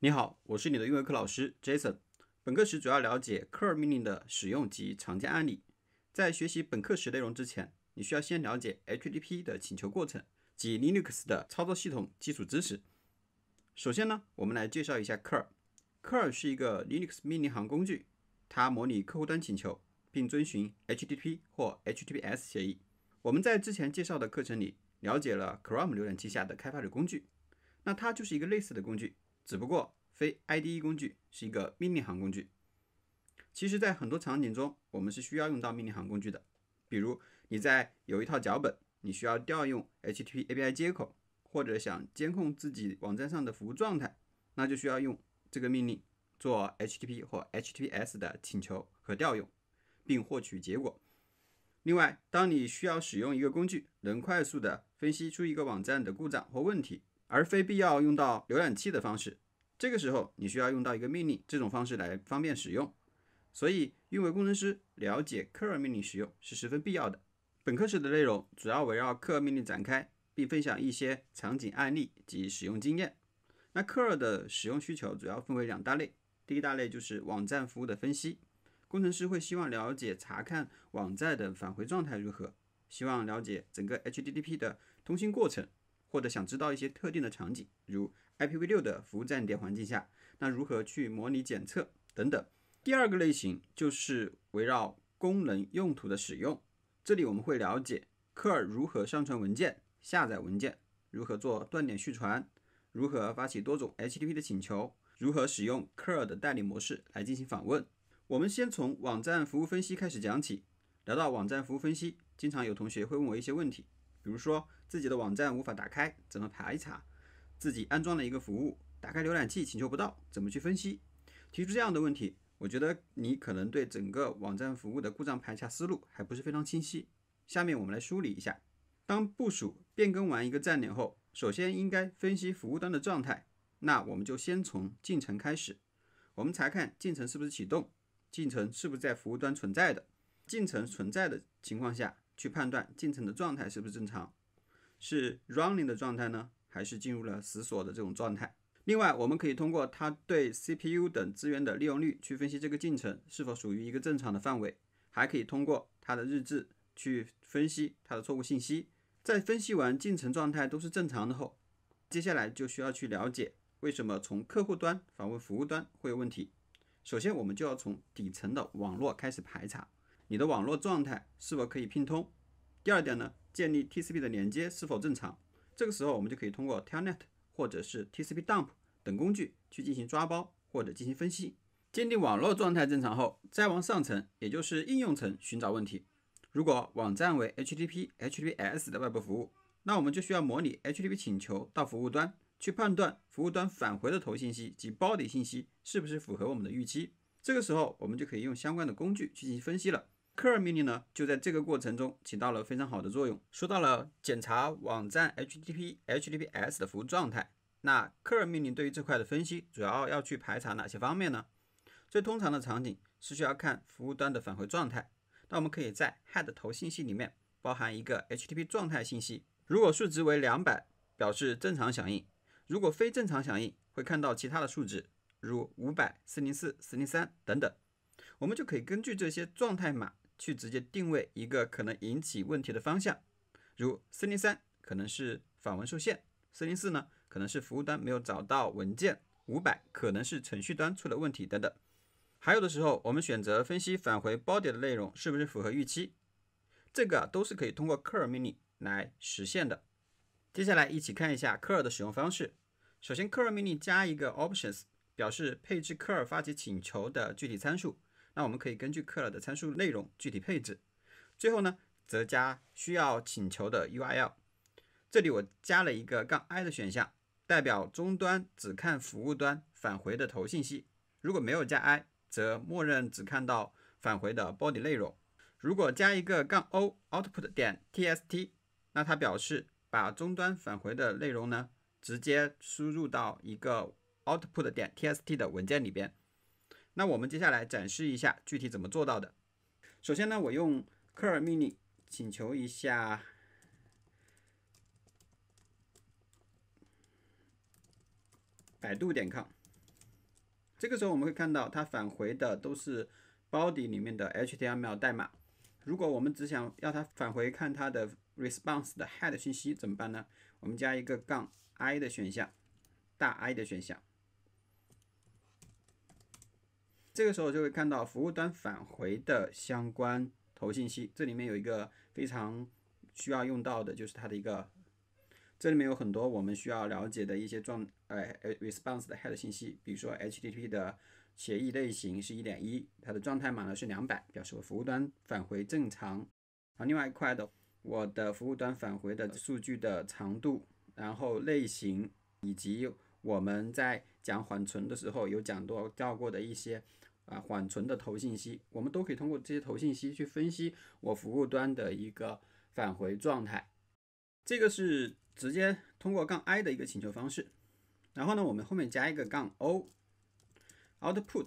你好，我是你的语文课老师 Jason。本课时主要了解 curl 命令的使用及常见案例。在学习本课时内容之前，你需要先了解 HTTP 的请求过程及 Linux 的操作系统基础知识。首先呢，我们来介绍一下 curl。curl 是一个 Linux 命令行工具，它模拟客户端请求，并遵循 HTTP 或 HTTPS 协议。我们在之前介绍的课程里了解了 Chrome 浏览器下的开发者工具，那它就是一个类似的工具。只不过非 IDE 工具是一个命令行工具。其实，在很多场景中，我们是需要用到命令行工具的。比如，你在有一套脚本，你需要调用 HTTP API 接口，或者想监控自己网站上的服务状态，那就需要用这个命令做 HTTP 或 HTTPS 的请求和调用，并获取结果。另外，当你需要使用一个工具，能快速的分析出一个网站的故障或问题。而非必要用到浏览器的方式，这个时候你需要用到一个命令这种方式来方便使用，所以运维工程师了解 curl 命令使用是十分必要的。本课时的内容主要围绕 curl 命令展开，并分享一些场景案例及使用经验。那 curl 的使用需求主要分为两大类，第一大类就是网站服务的分析，工程师会希望了解查看网站的返回状态如何，希望了解整个 HTTP 的通信过程。或者想知道一些特定的场景，如 IPv6 的服务站点环境下，那如何去模拟检测等等。第二个类型就是围绕功能用途的使用，这里我们会了解 curl 如何上传文件、下载文件，如何做断点续传，如何发起多种 HTTP 的请求，如何使用 curl 的代理模式来进行访问。我们先从网站服务分析开始讲起，聊到网站服务分析，经常有同学会问我一些问题，比如说。自己的网站无法打开，怎么排查？自己安装了一个服务，打开浏览器请求不到，怎么去分析？提出这样的问题，我觉得你可能对整个网站服务的故障排查思路还不是非常清晰。下面我们来梳理一下：当部署变更完一个站点后，首先应该分析服务端的状态。那我们就先从进程开始，我们查看进程是不是启动，进程是不是在服务端存在的。进程存在的情况下去判断进程的状态是不是正常。是 running 的状态呢，还是进入了死锁的这种状态？另外，我们可以通过它对 CPU 等资源的利用率去分析这个进程是否属于一个正常的范围，还可以通过它的日志去分析它的错误信息。在分析完进程状态都是正常的后，接下来就需要去了解为什么从客户端访问服务端会有问题。首先，我们就要从底层的网络开始排查，你的网络状态是否可以拼通？第二点呢？建立 TCP 的连接是否正常？这个时候我们就可以通过 Telnet 或者是 TCP Dump 等工具去进行抓包或者进行分析。鉴定网络状态正常后，再往上层，也就是应用层寻找问题。如果网站为 HTTP、HTTPS 的外部服务，那我们就需要模拟 HTTP 请求到服务端，去判断服务端返回的头信息及包底信息是不是符合我们的预期。这个时候我们就可以用相关的工具去进行分析了。c u r 命令呢就在这个过程中起到了非常好的作用。说到了检查网站 HTTP、HTTPS 的服务状态，那 c u r 命令对于这块的分析主要要去排查哪些方面呢？最通常的场景是需要看服务端的返回状态。那我们可以在 head 头信息里面包含一个 HTTP 状态信息，如果数值为两百，表示正常响应；如果非正常响应，会看到其他的数值，如五百、四零四、四零三等等。我们就可以根据这些状态码。去直接定位一个可能引起问题的方向，如403可能是访问受限，404呢可能是服务端没有找到文件，500可能是程序端出了问题等等。还有的时候，我们选择分析返回 body 的内容是不是符合预期，这个都是可以通过 curl 命令来实现的。接下来一起看一下 curl 的使用方式。首先，curl 命令加一个 options 表示配置 curl 发起请求的具体参数。那我们可以根据克了的参数内容具体配置，最后呢，则加需要请求的 URL。这里我加了一个杠 I 的选项，代表终端只看服务端返回的头信息。如果没有加 I，则默认只看到返回的 body 内容。如果加一个杠 O，output 点 TST，那它表示把终端返回的内容呢，直接输入到一个 output 点 TST 的文件里边。那我们接下来展示一下具体怎么做到的。首先呢，我用 curl 命令请求一下百度点 com。这个时候我们会看到它返回的都是 body 里面的 HTML 代码。如果我们只想要它返回看它的 response 的 head 信息怎么办呢？我们加一个杠 -i 的选项，大 -i 的选项。这个时候就会看到服务端返回的相关头信息，这里面有一个非常需要用到的，就是它的一个，这里面有很多我们需要了解的一些状，呃 r e s p o n s e 的 head 信息，比如说 HTTP 的协议类型是一点一，它的状态码呢是两百，表示我服务端返回正常。啊，另外一块的，我的服务端返回的数据的长度，然后类型，以及我们在讲缓存的时候有讲到过的一些。啊，缓存的头信息，我们都可以通过这些头信息去分析我服务端的一个返回状态。这个是直接通过杠 I 的一个请求方式，然后呢，我们后面加一个杠 O，output，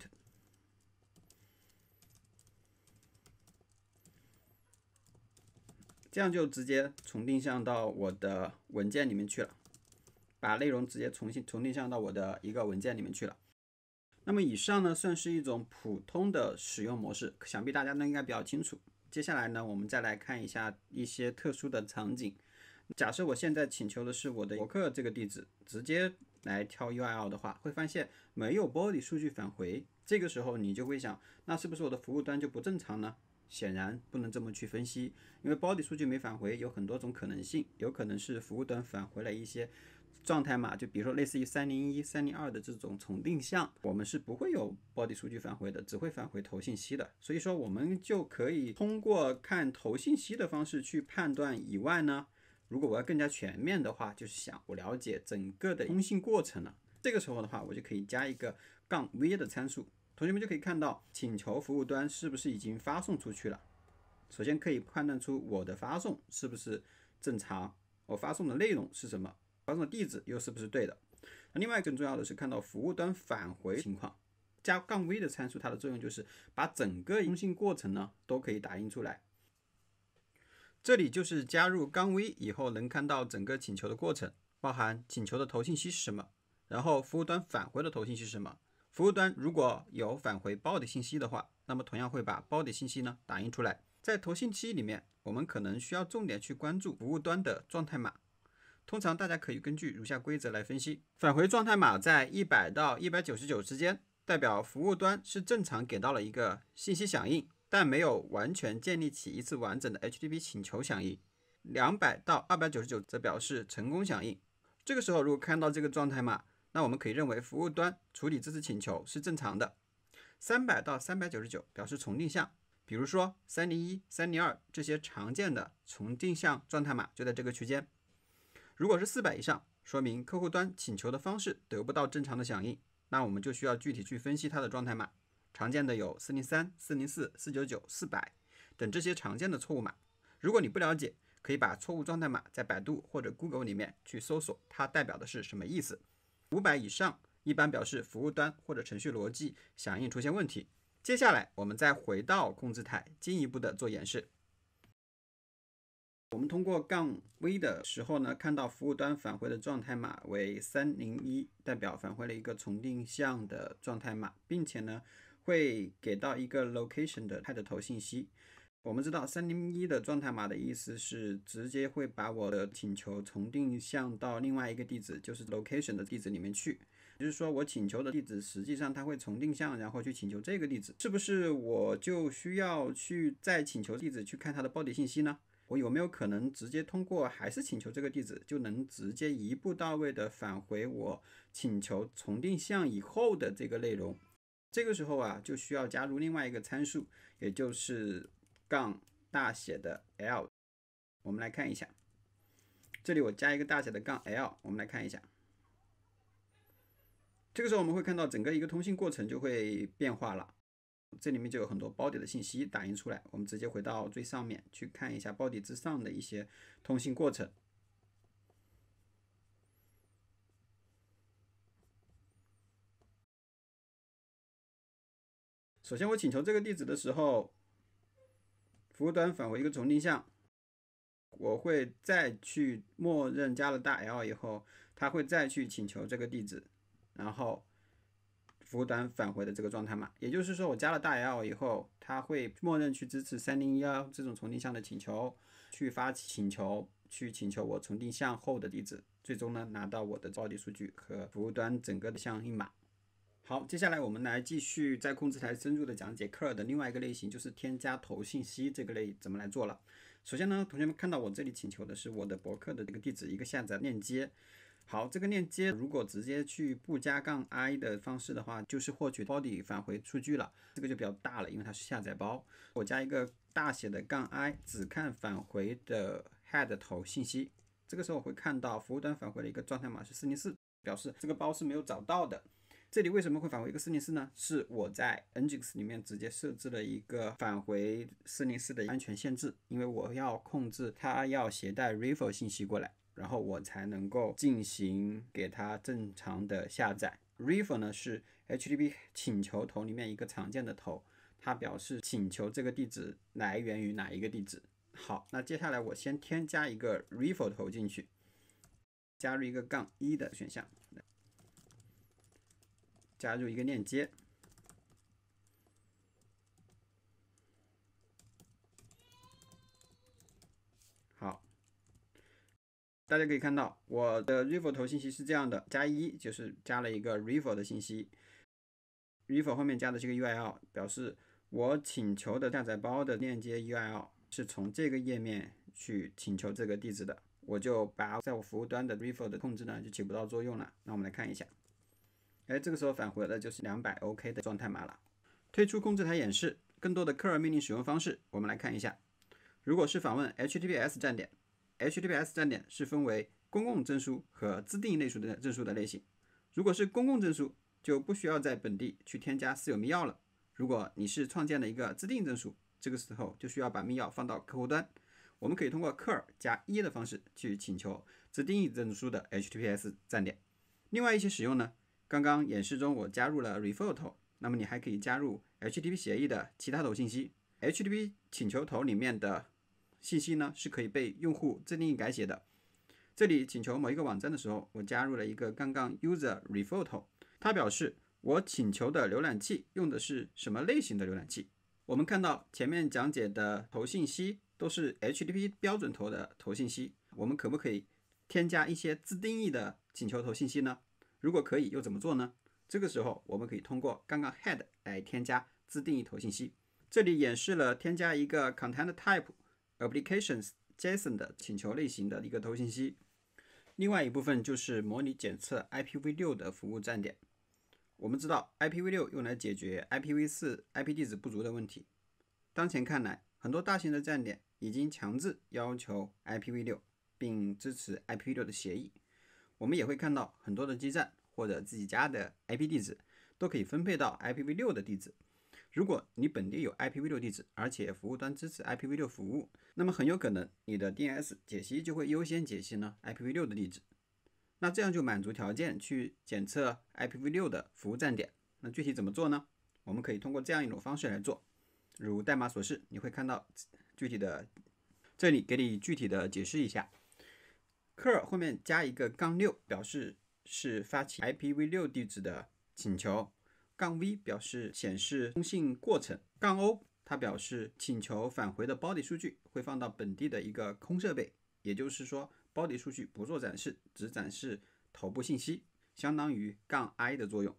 这样就直接重定向到我的文件里面去了，把内容直接重新重定向到我的一个文件里面去了。那么以上呢，算是一种普通的使用模式，想必大家都应该比较清楚。接下来呢，我们再来看一下一些特殊的场景。假设我现在请求的是我的博客这个地址，直接来挑 U I L 的话，会发现没有 body 数据返回。这个时候你就会想，那是不是我的服务端就不正常呢？显然不能这么去分析，因为 body 数据没返回有很多种可能性，有可能是服务端返回了一些。状态码，就比如说类似于三零一、三零二的这种重定向，我们是不会有 body 数据返回的，只会返回头信息的。所以说，我们就可以通过看头信息的方式去判断。以外呢，如果我要更加全面的话，就是想我了解整个的通信过程了。这个时候的话，我就可以加一个杠 v 的参数，同学们就可以看到请求服务端是不是已经发送出去了。首先可以判断出我的发送是不是正常，我发送的内容是什么。发送地址又是不是对的？那另外更重要的是看到服务端返回情况。加杠 v 的参数，它的作用就是把整个通信过程呢都可以打印出来。这里就是加入杠 v 以后，能看到整个请求的过程，包含请求的头信息是什么，然后服务端返回的头信息是什么。服务端如果有返回 body 信息的话，那么同样会把 body 信息呢打印出来。在头信息里面，我们可能需要重点去关注服务端的状态码。通常大家可以根据如下规则来分析：返回状态码在一百到一百九十九之间，代表服务端是正常给到了一个信息响应，但没有完全建立起一次完整的 HTTP 请求响应；两百到二百九十九则表示成功响应。这个时候如果看到这个状态码，那我们可以认为服务端处理这次请求是正常的。三百到三百九十九表示重定向，比如说三零一、三零二这些常见的重定向状态码就在这个区间。如果是四百以上，说明客户端请求的方式得不到正常的响应，那我们就需要具体去分析它的状态码，常见的有四零三、四零四、四九九、四百等这些常见的错误码。如果你不了解，可以把错误状态码在百度或者 Google 里面去搜索，它代表的是什么意思。五百以上一般表示服务端或者程序逻辑响应出现问题。接下来我们再回到控制台，进一步的做演示。我们通过杠 V 的时候呢，看到服务端返回的状态码为301，代表返回了一个重定向的状态码，并且呢，会给到一个 Location 的 head 头信息。我们知道301的状态码的意思是直接会把我的请求重定向到另外一个地址，就是 Location 的地址里面去。就是说我请求的地址实际上它会重定向，然后去请求这个地址，是不是我就需要去再请求地址去看它的报底信息呢？我有没有可能直接通过还是请求这个地址，就能直接一步到位的返回我请求重定向以后的这个内容？这个时候啊，就需要加入另外一个参数，也就是杠大写的 L。我们来看一下，这里我加一个大写的杠 L，我们来看一下。这个时候我们会看到整个一个通信过程就会变化了。这里面就有很多包底的信息打印出来，我们直接回到最上面去看一下包底之上的一些通信过程。首先我请求这个地址的时候，服务端返回一个重定向，我会再去默认加了大 L 以后，它会再去请求这个地址，然后。服务端返回的这个状态嘛，也就是说，我加了大 L 以后，它会默认去支持三零幺这种重定向的请求，去发起请求，去请求我重定向后的地址，最终呢拿到我的报地数据和服务端整个的相应码。好，接下来我们来继续在控制台深入的讲解克 r 的另外一个类型，就是添加头信息这个类怎么来做了。首先呢，同学们看到我这里请求的是我的博客的这个地址一个下载链接。好，这个链接如果直接去不加杠 i 的方式的话，就是获取 body 返回数据了，这个就比较大了，因为它是下载包。我加一个大写的杠 i，只看返回的 head 头信息。这个时候我会看到服务端返回的一个状态码是404，表示这个包是没有找到的。这里为什么会返回一个404呢？是我在 nginx 里面直接设置了一个返回404的安全限制，因为我要控制它要携带 refer 信息过来。然后我才能够进行给它正常的下载。Refer 呢是 HTTP 请求头里面一个常见的头，它表示请求这个地址来源于哪一个地址。好，那接下来我先添加一个 Refer 头进去，加入一个杠一的选项，加入一个链接。大家可以看到，我的 r i v e r 头信息是这样的，加一就是加了一个 r i v e r 的信息，r i v e r 后面加的这个 URL 表示我请求的下载包的链接 URL 是从这个页面去请求这个地址的，我就把在我服务端的 r i v e r 的控制呢就起不到作用了。那我们来看一下，哎，这个时候返回的就是两百 OK 的状态码了。退出控制台演示，更多的 curl 命令使用方式，我们来看一下。如果是访问 HTTPS 站点。HTTPS 站点是分为公共证书和自定义类书的证书的类型。如果是公共证书，就不需要在本地去添加私有密钥了。如果你是创建了一个自定义证书，这个时候就需要把密钥放到客户端。我们可以通过 curl 加一的方式去请求自定义证书的 HTTPS 站点。另外一些使用呢，刚刚演示中我加入了 r e f e r r a l 那么你还可以加入 HTTP 协议的其他头信息，HTTP 请求头里面的。信息呢是可以被用户自定义改写的。这里请求某一个网站的时候，我加入了一个刚刚 User Referral，它表示我请求的浏览器用的是什么类型的浏览器。我们看到前面讲解的头信息都是 HTTP 标准头的头信息。我们可不可以添加一些自定义的请求头信息呢？如果可以，又怎么做呢？这个时候我们可以通过刚刚 Head 来添加自定义头信息。这里演示了添加一个 Content Type。applications JSON 的请求类型的一个头信息，另外一部分就是模拟检测 IPv6 的服务站点。我们知道 IPv6 用来解决 IPv4 IP 地址不足的问题。当前看来，很多大型的站点已经强制要求 IPv6，并支持 IPv6 的协议。我们也会看到很多的基站或者自己家的 IP 地址都可以分配到 IPv6 的地址。如果你本地有 IPv6 地址，而且服务端支持 IPv6 服务，那么很有可能你的 DNS 解析就会优先解析呢 IPv6 的地址。那这样就满足条件去检测 IPv6 的服务站点。那具体怎么做呢？我们可以通过这样一种方式来做，如代码所示，你会看到具体的。这里给你具体的解释一下，u 尔后面加一个杠六，表示是发起 IPv6 地址的请求。杠 v 表示显示通信过程，杠 o 它表示请求返回的 body 数据会放到本地的一个空设备，也就是说 body 数据不做展示，只展示头部信息，相当于杠 i 的作用。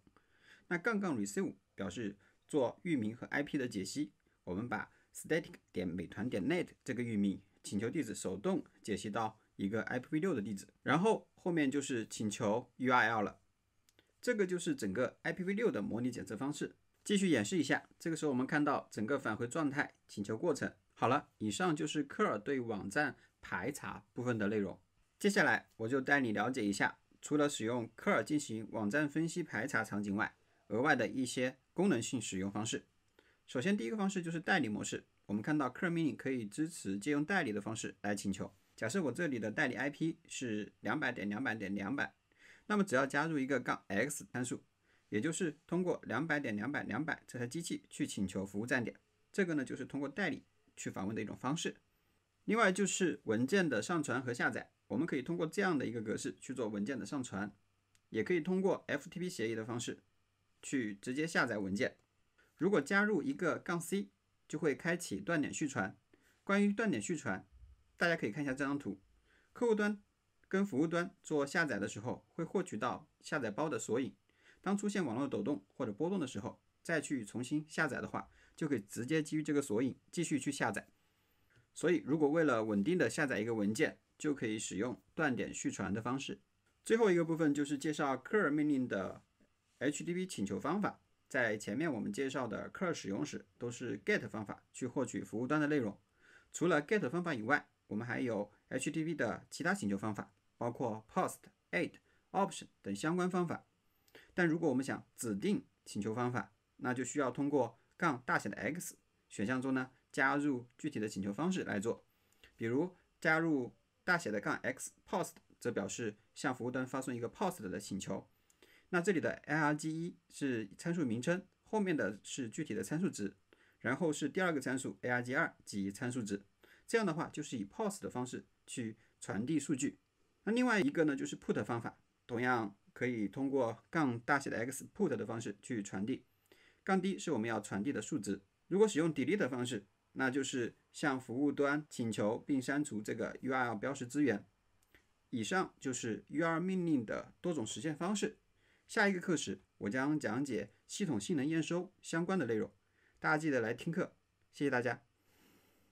那杠杠 receive 表示做域名和 IP 的解析，我们把 static 点美团点 net 这个域名请求地址手动解析到一个 IPv6 的地址，然后后面就是请求 URL 了。这个就是整个 IPv6 的模拟检测方式，继续演示一下。这个时候我们看到整个返回状态请求过程。好了，以上就是科尔对网站排查部分的内容。接下来我就带你了解一下，除了使用科尔进行网站分析排查场景外，额外的一些功能性使用方式。首先，第一个方式就是代理模式。我们看到科尔命令可以支持借用代理的方式来请求。假设我这里的代理 IP 是两百点两百点两百。那么，只要加入一个杠 x 参数，也就是通过两百点两百两百这台机器去请求服务站点，这个呢就是通过代理去访问的一种方式。另外就是文件的上传和下载，我们可以通过这样的一个格式去做文件的上传，也可以通过 FTP 协议的方式去直接下载文件。如果加入一个杠 c，就会开启断点续传。关于断点续传，大家可以看一下这张图，客户端。跟服务端做下载的时候，会获取到下载包的索引。当出现网络抖动或者波动的时候，再去重新下载的话，就可以直接基于这个索引继续去下载。所以，如果为了稳定的下载一个文件，就可以使用断点续传的方式。最后一个部分就是介绍 curl 命令的 HTTP 请求方法。在前面我们介绍的 curl 使用时，都是 GET 方法去获取服务端的内容。除了 GET 方法以外，我们还有 HTTP 的其他请求方法。包括 post、add、option 等相关方法，但如果我们想指定请求方法，那就需要通过杠大写的 X 选项中呢加入具体的请求方式来做。比如加入大写的杠 X post，则表示向服务端发送一个 post 的请求。那这里的 arg 一是参数名称，后面的是具体的参数值，然后是第二个参数 arg 二及参数值。这样的话，就是以 post 的方式去传递数据。那另外一个呢，就是 put 方法，同样可以通过杠大写的 X put 的方式去传递，杠 D 是我们要传递的数值。如果使用 delete 方式，那就是向服务端请求并删除这个 URL 标识资源。以上就是 UR 命令的多种实现方式。下一个课时我将讲解系统性能验收相关的内容，大家记得来听课。谢谢大家。